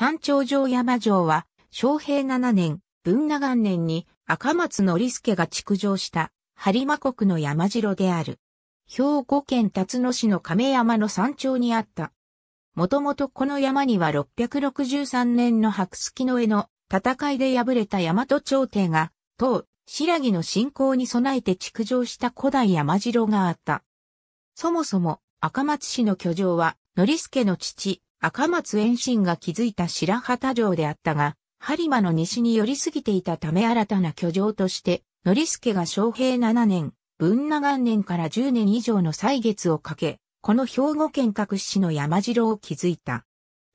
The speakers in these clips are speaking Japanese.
山頂城山城は、昌平7年、文長元年に赤松す助が築城した播磨国の山城である。兵庫県辰野市の亀山の山頂にあった。もともとこの山には663年の白月の絵の戦いで敗れた大和朝廷が、当、白木の侵攻に備えて築城した古代山城があった。そもそも赤松市の居城は、のりすけの父、赤松遠心が築いた白旗城であったが、播磨の西に寄りすぎていたため新たな居城として、則助が昌平7年、文那元年から10年以上の歳月をかけ、この兵庫県各市の山城を築いた。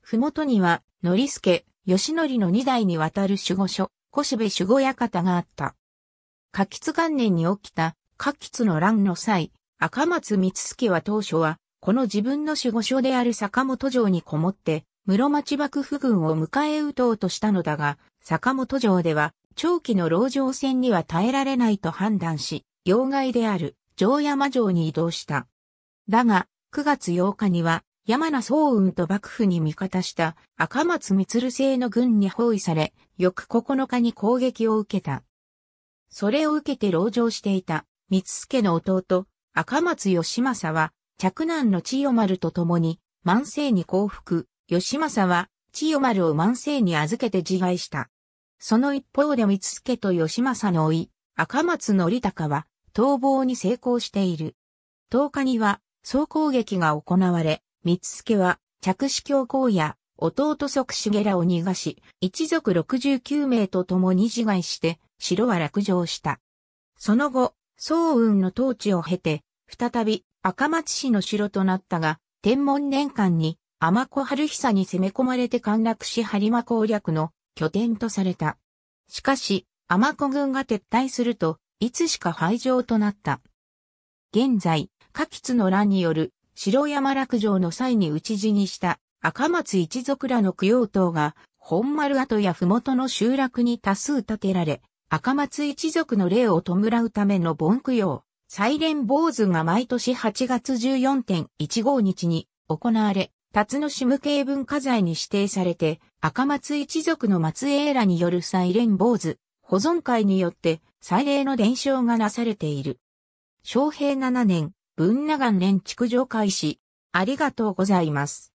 ふもとには、則助、義則の2代にわたる守護所、小部守護館があった。柿津元年に起きた、柿津の乱の際、赤松光助は当初は、この自分の守護所である坂本城にこもって、室町幕府軍を迎え撃とうとしたのだが、坂本城では、長期の牢城戦には耐えられないと判断し、要害である城山城に移動した。だが、9月8日には、山名総雲と幕府に味方した赤松光製の軍に包囲され、翌9日に攻撃を受けた。それを受けて牢城していた、光助の弟、赤松義政は、嫡男の千代丸と共に、万世に降伏、吉政は、千代丸を万世に預けて自害した。その一方で三助と吉政の甥、赤松則隆は、逃亡に成功している。10日には、総攻撃が行われ、三助は、着死教皇や、弟即ゲらを逃がし、一族69名と共に自害して、城は落城した。その後、総雲の統治を経て、再び赤松市の城となったが、天文年間に天子春久に攻め込まれて陥落し播磨攻略の拠点とされた。しかし、天子軍が撤退すると、いつしか廃城となった。現在、下吉の乱による城山落城の際に討ち死にした赤松一族らの供養塔が本丸跡や麓の集落に多数建てられ、赤松一族の霊を弔うための盆供養サイレン坊主が毎年8月14.15日に行われ、辰野シム系文化財に指定されて、赤松一族の末裔らによるサイレン坊主、保存会によって祭礼の伝承がなされている。昭平7年、文長連築城開始。ありがとうございます。